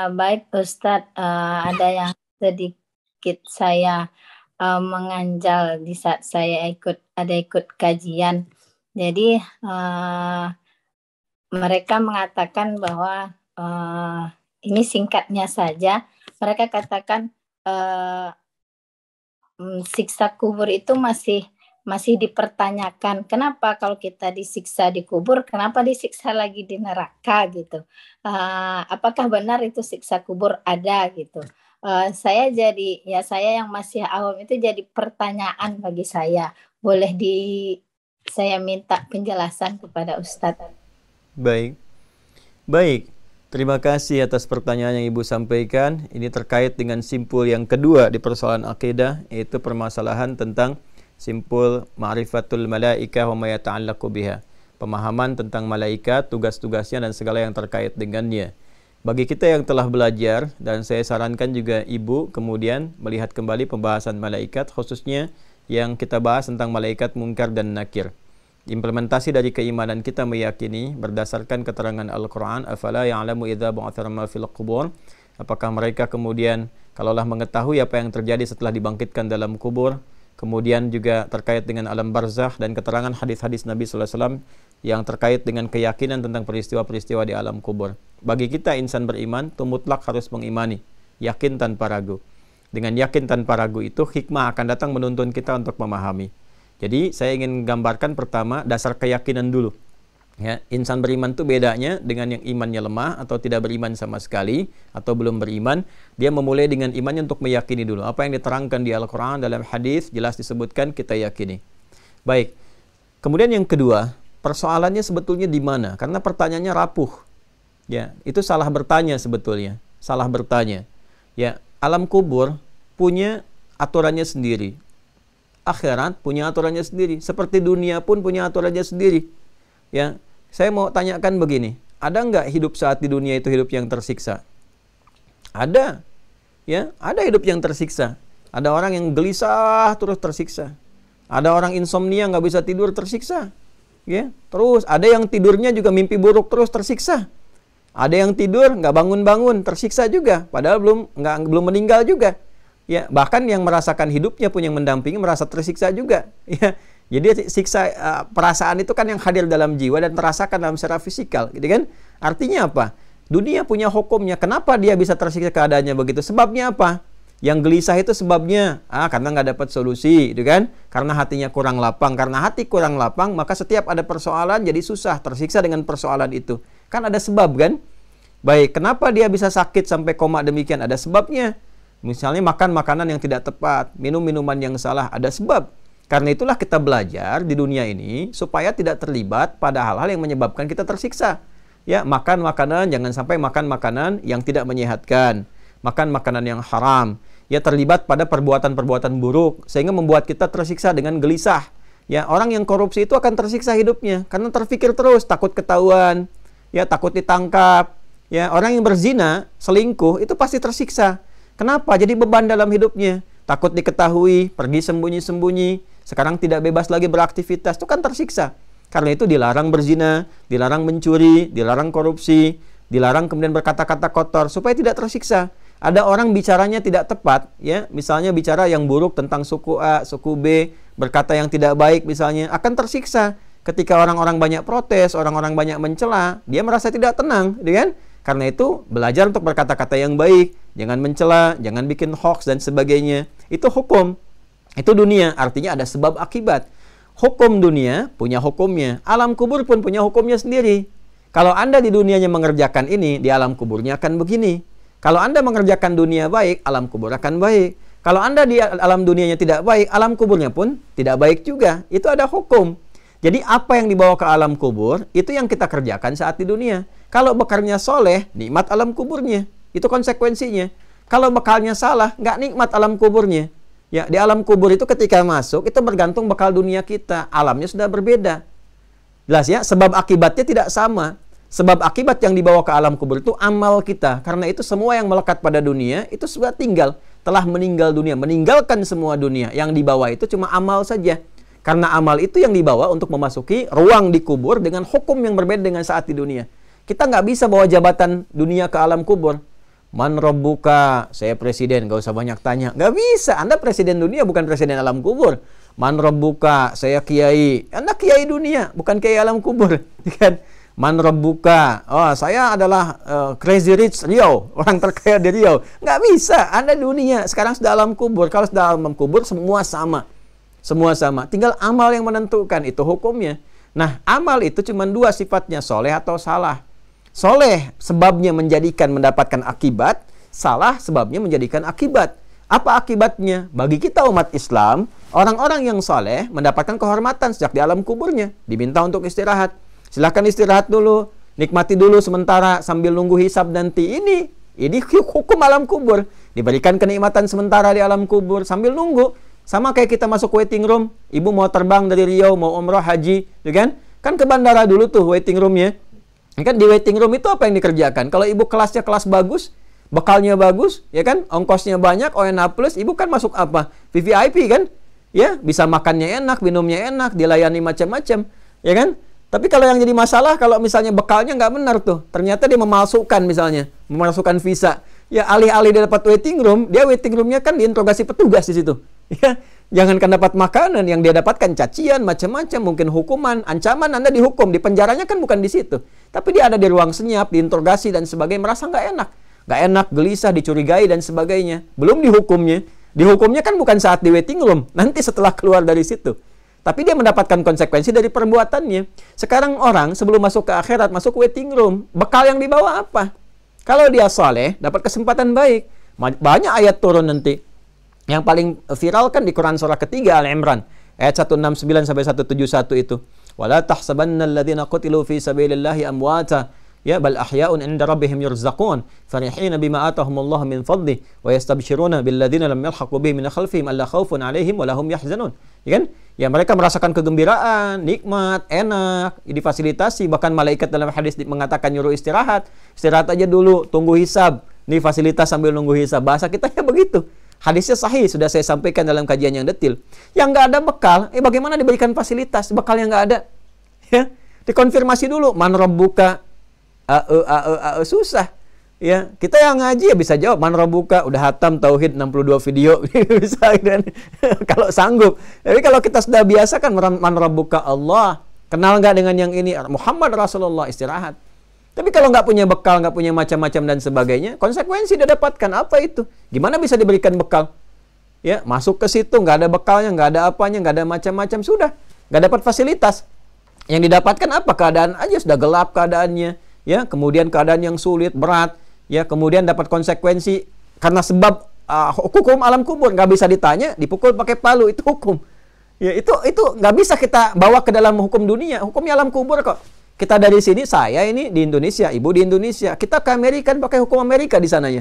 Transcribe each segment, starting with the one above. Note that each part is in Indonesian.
Eh, baik Ustadz, uh, ada yang sedikit saya uh, menganjal di saat saya ikut ada ikut kajian. Jadi uh, mereka mengatakan bahwa uh, ini singkatnya saja. Mereka katakan uh, siksa kubur itu masih masih dipertanyakan kenapa kalau kita disiksa dikubur kenapa disiksa lagi di neraka gitu uh, apakah benar itu siksa kubur ada gitu uh, saya jadi ya saya yang masih awam itu jadi pertanyaan bagi saya boleh di saya minta penjelasan kepada Ustadz baik baik Terima kasih atas pertanyaan yang Ibu sampaikan. Ini terkait dengan simpul yang kedua di persoalan akidah, yaitu permasalahan tentang simpul ma'rifatul malaika wa mayata'allaku biha. Pemahaman tentang malaikat, tugas-tugasnya dan segala yang terkait dengannya. Bagi kita yang telah belajar dan saya sarankan juga ibu kemudian melihat kembali pembahasan malaikat khususnya yang kita bahas tentang malaikat mungkar dan nakir. Implementasi dari keimanan kita meyakini berdasarkan keterangan Al-Qur'an afala ya'lamu idha bu'athara fil qubur apakah mereka kemudian kalaulah mengetahui apa yang terjadi setelah dibangkitkan dalam kubur Kemudian juga terkait dengan alam barzah dan keterangan hadis-hadis Nabi SAW yang terkait dengan keyakinan tentang peristiwa-peristiwa di alam kubur. Bagi kita insan beriman itu mutlak harus mengimani, yakin tanpa ragu. Dengan yakin tanpa ragu itu hikmah akan datang menuntun kita untuk memahami. Jadi saya ingin gambarkan pertama dasar keyakinan dulu. Ya, insan beriman itu bedanya dengan yang imannya lemah atau tidak beriman sama sekali atau belum beriman, dia memulai dengan imannya untuk meyakini dulu. Apa yang diterangkan di Al-Qur'an dalam hadis jelas disebutkan kita yakini. Baik. Kemudian yang kedua, persoalannya sebetulnya di mana? Karena pertanyaannya rapuh. Ya, itu salah bertanya sebetulnya, salah bertanya. Ya, alam kubur punya aturannya sendiri. Akhirat punya aturannya sendiri, seperti dunia pun punya aturannya sendiri. Ya, saya mau tanyakan begini, ada nggak hidup saat di dunia itu hidup yang tersiksa? Ada, ya, ada hidup yang tersiksa. Ada orang yang gelisah terus tersiksa. Ada orang insomnia nggak bisa tidur tersiksa, ya. Terus ada yang tidurnya juga mimpi buruk terus tersiksa. Ada yang tidur nggak bangun-bangun tersiksa juga, padahal belum nggak belum meninggal juga. Ya, bahkan yang merasakan hidupnya pun yang mendampingi merasa tersiksa juga. Ya, jadi siksa uh, perasaan itu kan yang hadir dalam jiwa dan terasakan dalam secara fisikal, gitu kan? Artinya apa? Dunia punya hukumnya. Kenapa dia bisa tersiksa keadaannya begitu? Sebabnya apa? Yang gelisah itu sebabnya ah karena nggak dapat solusi, gitu kan? Karena hatinya kurang lapang. Karena hati kurang lapang, maka setiap ada persoalan jadi susah tersiksa dengan persoalan itu. Kan ada sebab kan? Baik, kenapa dia bisa sakit sampai koma demikian? Ada sebabnya. Misalnya makan makanan yang tidak tepat, minum minuman yang salah, ada sebab. Karena itulah kita belajar di dunia ini supaya tidak terlibat pada hal-hal yang menyebabkan kita tersiksa. Ya, makan makanan jangan sampai makan makanan yang tidak menyehatkan, makan makanan yang haram, ya terlibat pada perbuatan-perbuatan buruk sehingga membuat kita tersiksa dengan gelisah. Ya, orang yang korupsi itu akan tersiksa hidupnya karena terfikir terus takut ketahuan, ya takut ditangkap. Ya, orang yang berzina, selingkuh itu pasti tersiksa. Kenapa? Jadi beban dalam hidupnya. Takut diketahui, pergi sembunyi-sembunyi, sekarang tidak bebas lagi beraktivitas, itu kan tersiksa. Karena itu dilarang berzina, dilarang mencuri, dilarang korupsi, dilarang kemudian berkata-kata kotor supaya tidak tersiksa. Ada orang bicaranya tidak tepat, ya, misalnya bicara yang buruk tentang suku A, suku B, berkata yang tidak baik misalnya, akan tersiksa ketika orang-orang banyak protes, orang-orang banyak mencela, dia merasa tidak tenang, ya kan? Karena itu belajar untuk berkata-kata yang baik, jangan mencela, jangan bikin hoax dan sebagainya. Itu hukum. Itu dunia, artinya ada sebab akibat. Hukum dunia punya hukumnya, alam kubur pun punya hukumnya sendiri. Kalau Anda di dunianya mengerjakan ini, di alam kuburnya akan begini. Kalau Anda mengerjakan dunia baik, alam kubur akan baik. Kalau Anda di alam dunianya tidak baik, alam kuburnya pun tidak baik juga. Itu ada hukum. Jadi apa yang dibawa ke alam kubur, itu yang kita kerjakan saat di dunia. Kalau bekalnya soleh, nikmat alam kuburnya. Itu konsekuensinya. Kalau bekalnya salah, nggak nikmat alam kuburnya. Ya, di alam kubur itu ketika masuk itu bergantung bekal dunia kita. Alamnya sudah berbeda. Jelas ya, sebab akibatnya tidak sama. Sebab akibat yang dibawa ke alam kubur itu amal kita. Karena itu semua yang melekat pada dunia itu sudah tinggal, telah meninggal dunia, meninggalkan semua dunia. Yang dibawa itu cuma amal saja. Karena amal itu yang dibawa untuk memasuki ruang di kubur dengan hukum yang berbeda dengan saat di dunia. Kita nggak bisa bawa jabatan dunia ke alam kubur. Man robuka, saya presiden, gak usah banyak tanya. Gak bisa, Anda presiden dunia bukan presiden alam kubur. Man robuka, saya kiai. Anda kiai dunia, bukan kiai alam kubur. Iya kan? Man robuka, oh saya adalah uh, crazy rich Rio, orang terkaya di Rio. Gak bisa, Anda dunia. Sekarang sudah alam kubur. Kalau sudah alam kubur, semua sama. Semua sama. Tinggal amal yang menentukan, itu hukumnya. Nah, amal itu cuma dua sifatnya, soleh atau salah. Soleh sebabnya menjadikan mendapatkan akibat, salah sebabnya menjadikan akibat. Apa akibatnya? Bagi kita umat Islam, orang-orang yang soleh mendapatkan kehormatan sejak di alam kuburnya. Diminta untuk istirahat. Silahkan istirahat dulu. Nikmati dulu sementara sambil nunggu hisab nanti. Ini ini hukum alam kubur. Diberikan kenikmatan sementara di alam kubur sambil nunggu. Sama kayak kita masuk waiting room. Ibu mau terbang dari Riau, mau umroh, haji. Ya kan? kan ke bandara dulu tuh waiting roomnya. Ya kan di waiting room itu apa yang dikerjakan? Kalau ibu kelasnya kelas bagus, bekalnya bagus, ya kan? Ongkosnya banyak, ONA plus, ibu kan masuk apa? VVIP kan? Ya, bisa makannya enak, minumnya enak, dilayani macam-macam, ya kan? Tapi kalau yang jadi masalah kalau misalnya bekalnya nggak benar tuh, ternyata dia memalsukan misalnya, memalsukan visa. Ya alih-alih dia dapat waiting room, dia waiting roomnya kan diinterogasi petugas di situ. Ya, jangankan dapat makanan, yang dia dapatkan cacian, macam-macam, mungkin hukuman, ancaman Anda dihukum, di penjaranya kan bukan di situ. Tapi dia ada di ruang senyap, diinterogasi dan sebagainya, merasa nggak enak. Nggak enak, gelisah, dicurigai dan sebagainya. Belum dihukumnya. Dihukumnya kan bukan saat di waiting room, nanti setelah keluar dari situ. Tapi dia mendapatkan konsekuensi dari perbuatannya. Sekarang orang sebelum masuk ke akhirat, masuk waiting room, bekal yang dibawa apa? Kalau dia saleh, dapat kesempatan baik. Banyak ayat turun nanti. Yang paling viral kan di Quran surah ketiga Al-Imran. Ayat 169 sampai 171 itu wala tahsabanna alladziina qutilu fi sabilillahi amwata ya bal ahya'un 'inda rabbihim yurzaqun farihina bima atahumullahu min fadli wa yastabshiruna billadziina lam yalhaqu bihim min khalfihim alla khaufun 'alaihim wa lahum yahzanun ya kan ya mereka merasakan kegembiraan nikmat enak difasilitasi bahkan malaikat dalam hadis mengatakan nyuruh istirahat istirahat aja dulu tunggu hisab ini fasilitas sambil nunggu hisab bahasa kita ya begitu Hadisnya sahih, sudah saya sampaikan dalam kajian yang detil. Yang nggak ada bekal, eh bagaimana diberikan fasilitas? Bekal yang nggak ada. Ya, dikonfirmasi dulu. Man robbuka, ae, ae, ae, susah. Ya, kita yang ngaji ya bisa jawab man robuka, udah hatam tauhid 62 video bisa dan kalau sanggup. Tapi kalau kita sudah biasa kan man robuka Allah, kenal nggak dengan yang ini Muhammad Rasulullah istirahat. Tapi kalau nggak punya bekal, nggak punya macam-macam dan sebagainya, konsekuensi dia dapatkan apa itu? Gimana bisa diberikan bekal? Ya, masuk ke situ nggak ada bekalnya, nggak ada apanya, nggak ada macam-macam sudah, nggak dapat fasilitas. Yang didapatkan apa? Keadaan aja sudah gelap keadaannya, ya. Kemudian keadaan yang sulit, berat, ya. Kemudian dapat konsekuensi karena sebab uh, hukum alam kubur nggak bisa ditanya, dipukul pakai palu itu hukum. Ya itu itu nggak bisa kita bawa ke dalam hukum dunia, hukumnya alam kubur kok. Kita dari sini, saya ini di Indonesia, ibu di Indonesia. Kita ke Amerika pakai hukum Amerika di sana ya,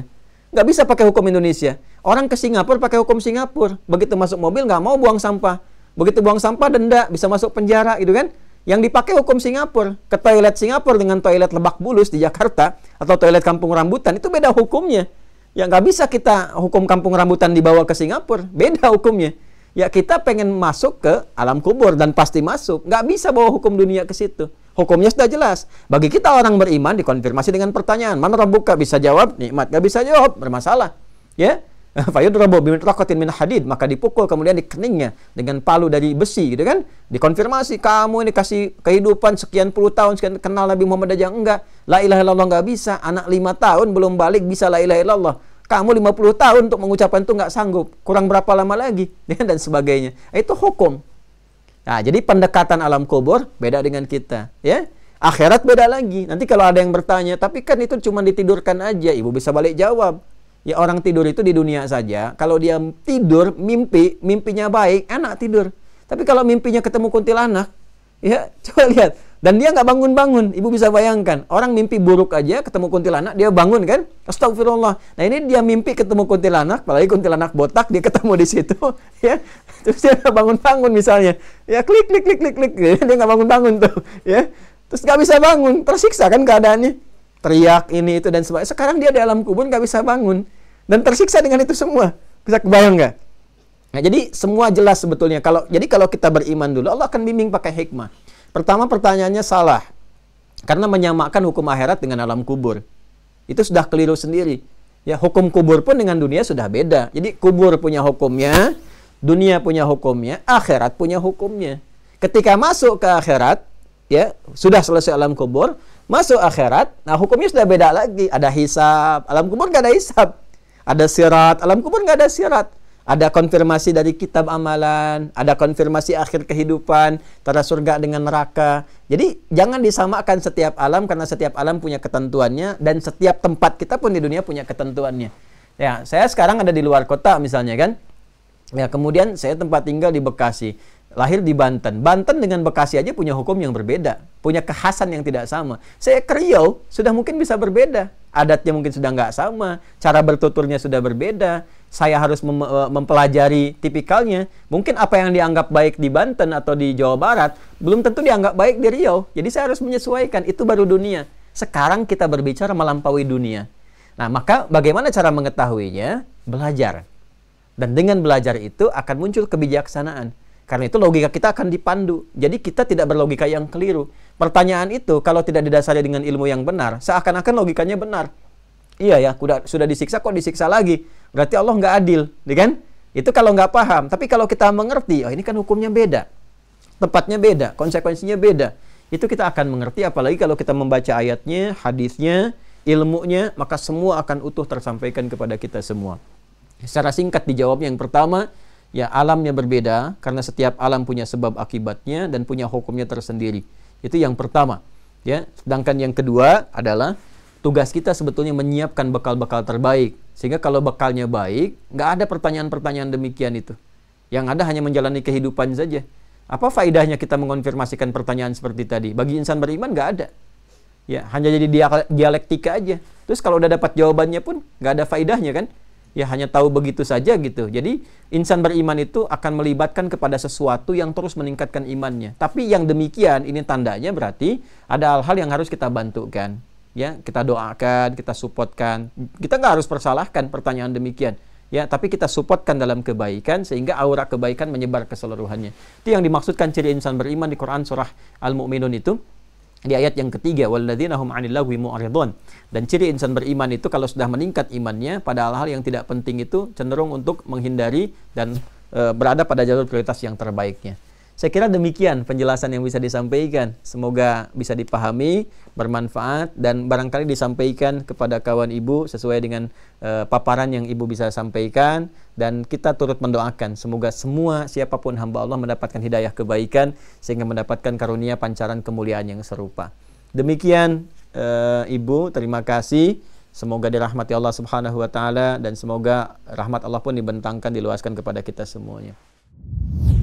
Nggak bisa pakai hukum Indonesia. Orang ke Singapura pakai hukum Singapura. Begitu masuk mobil nggak mau buang sampah. Begitu buang sampah denda, bisa masuk penjara gitu kan. Yang dipakai hukum Singapura. Ke toilet Singapura dengan toilet Lebak Bulus di Jakarta atau toilet Kampung Rambutan itu beda hukumnya. Ya nggak bisa kita hukum Kampung Rambutan dibawa ke Singapura. Beda hukumnya ya kita pengen masuk ke alam kubur dan pasti masuk. Nggak bisa bawa hukum dunia ke situ. Hukumnya sudah jelas. Bagi kita orang beriman dikonfirmasi dengan pertanyaan. Mana rabbuka bisa jawab, nikmat. Gak bisa jawab, bermasalah. Ya. Fayud rabu bin rakotin min hadid. Maka dipukul kemudian dikeningnya dengan palu dari besi gitu kan. Dikonfirmasi, kamu ini kasih kehidupan sekian puluh tahun, sekian kenal Nabi Muhammad aja enggak. La ilaha illallah enggak bisa. Anak lima tahun belum balik bisa la ilaha illallah kamu 50 tahun untuk mengucapkan itu nggak sanggup, kurang berapa lama lagi, dan sebagainya. Itu hukum. Nah, jadi pendekatan alam kubur beda dengan kita, ya. Akhirat beda lagi. Nanti kalau ada yang bertanya, tapi kan itu cuma ditidurkan aja, ibu bisa balik jawab. Ya orang tidur itu di dunia saja. Kalau dia tidur, mimpi, mimpinya baik, enak tidur. Tapi kalau mimpinya ketemu kuntilanak, ya coba lihat, dan dia nggak bangun-bangun. Ibu bisa bayangkan, orang mimpi buruk aja ketemu kuntilanak, dia bangun kan? Astagfirullah. Nah ini dia mimpi ketemu kuntilanak, apalagi kuntilanak botak, dia ketemu di situ, ya. Terus dia nggak bangun-bangun misalnya, ya klik klik klik klik klik, dia nggak bangun-bangun tuh, ya. Terus nggak bisa bangun, tersiksa kan keadaannya. Teriak ini itu dan sebagainya. Sekarang dia di dalam kubur nggak bisa bangun dan tersiksa dengan itu semua. Bisa kebayang nggak? Nah, jadi semua jelas sebetulnya. Kalau jadi kalau kita beriman dulu, Allah akan bimbing pakai hikmah. Pertama pertanyaannya salah. Karena menyamakan hukum akhirat dengan alam kubur. Itu sudah keliru sendiri. Ya, hukum kubur pun dengan dunia sudah beda. Jadi kubur punya hukumnya, dunia punya hukumnya, akhirat punya hukumnya. Ketika masuk ke akhirat, ya, sudah selesai alam kubur, masuk akhirat, nah hukumnya sudah beda lagi. Ada hisab, alam kubur gak ada hisab. Ada sirat, alam kubur gak ada sirat. Ada konfirmasi dari kitab amalan, ada konfirmasi akhir kehidupan, antara surga dengan neraka. Jadi jangan disamakan setiap alam karena setiap alam punya ketentuannya dan setiap tempat kita pun di dunia punya ketentuannya. Ya, saya sekarang ada di luar kota misalnya kan. Ya, kemudian saya tempat tinggal di Bekasi lahir di Banten. Banten dengan Bekasi aja punya hukum yang berbeda, punya kekhasan yang tidak sama. Saya ke Riau sudah mungkin bisa berbeda, adatnya mungkin sudah nggak sama, cara bertuturnya sudah berbeda, saya harus mem eh, mempelajari tipikalnya. Mungkin apa yang dianggap baik di Banten atau di Jawa Barat belum tentu dianggap baik di Riau. Jadi saya harus menyesuaikan. Itu baru dunia. Sekarang kita berbicara melampaui dunia. Nah, maka bagaimana cara mengetahuinya? Belajar. Dan dengan belajar itu akan muncul kebijaksanaan. Karena itu logika kita akan dipandu. Jadi kita tidak berlogika yang keliru. Pertanyaan itu kalau tidak didasari dengan ilmu yang benar, seakan-akan logikanya benar. Iya ya, sudah sudah disiksa kok disiksa lagi. Berarti Allah nggak adil, ya kan? Itu kalau nggak paham. Tapi kalau kita mengerti, oh ini kan hukumnya beda. Tepatnya beda, konsekuensinya beda. Itu kita akan mengerti apalagi kalau kita membaca ayatnya, hadisnya, ilmunya, maka semua akan utuh tersampaikan kepada kita semua. Secara singkat dijawabnya yang pertama, ya alamnya berbeda karena setiap alam punya sebab akibatnya dan punya hukumnya tersendiri. Itu yang pertama. Ya, sedangkan yang kedua adalah tugas kita sebetulnya menyiapkan bekal-bekal terbaik. Sehingga kalau bekalnya baik, nggak ada pertanyaan-pertanyaan demikian itu. Yang ada hanya menjalani kehidupan saja. Apa faidahnya kita mengonfirmasikan pertanyaan seperti tadi? Bagi insan beriman nggak ada. Ya, hanya jadi dialektika aja. Terus kalau udah dapat jawabannya pun nggak ada faidahnya kan? Ya hanya tahu begitu saja gitu. Jadi insan beriman itu akan melibatkan kepada sesuatu yang terus meningkatkan imannya. Tapi yang demikian ini tandanya berarti ada hal-hal yang harus kita bantu kan ya kita doakan kita supportkan kita nggak harus persalahkan pertanyaan demikian ya tapi kita supportkan dalam kebaikan sehingga aura kebaikan menyebar keseluruhannya itu yang dimaksudkan ciri insan beriman di Quran surah Al Mu'minun itu di ayat yang ketiga dan ciri insan beriman itu kalau sudah meningkat imannya pada hal-hal yang tidak penting itu cenderung untuk menghindari dan e, berada pada jalur prioritas yang terbaiknya saya kira demikian penjelasan yang bisa disampaikan. Semoga bisa dipahami, bermanfaat dan barangkali disampaikan kepada kawan ibu sesuai dengan uh, paparan yang ibu bisa sampaikan dan kita turut mendoakan semoga semua siapapun hamba Allah mendapatkan hidayah kebaikan sehingga mendapatkan karunia pancaran kemuliaan yang serupa. Demikian uh, ibu, terima kasih. Semoga dirahmati Allah Subhanahu wa taala dan semoga rahmat Allah pun dibentangkan diluaskan kepada kita semuanya.